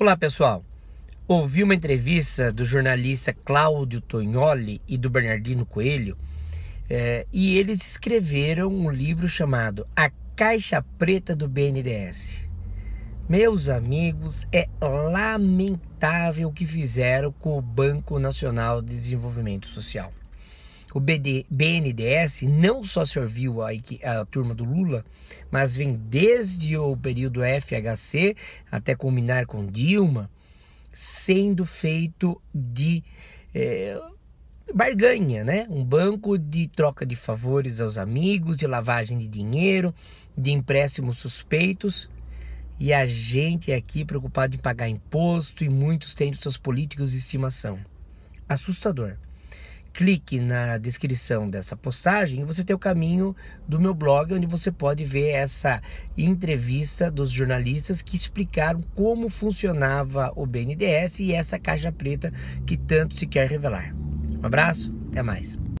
Olá pessoal, ouvi uma entrevista do jornalista Cláudio Tognoli e do Bernardino Coelho é, e eles escreveram um livro chamado A Caixa Preta do BNDES. Meus amigos, é lamentável o que fizeram com o Banco Nacional de Desenvolvimento Social o BD, não só serviu a, a turma do Lula, mas vem desde o período FHC até culminar com Dilma, sendo feito de é, barganha, né? Um banco de troca de favores aos amigos, de lavagem de dinheiro, de empréstimos suspeitos. E a gente aqui preocupado em pagar imposto e muitos tendo seus políticos de estimação. Assustador clique na descrição dessa postagem e você tem o caminho do meu blog, onde você pode ver essa entrevista dos jornalistas que explicaram como funcionava o BNDES e essa caixa preta que tanto se quer revelar. Um abraço, até mais.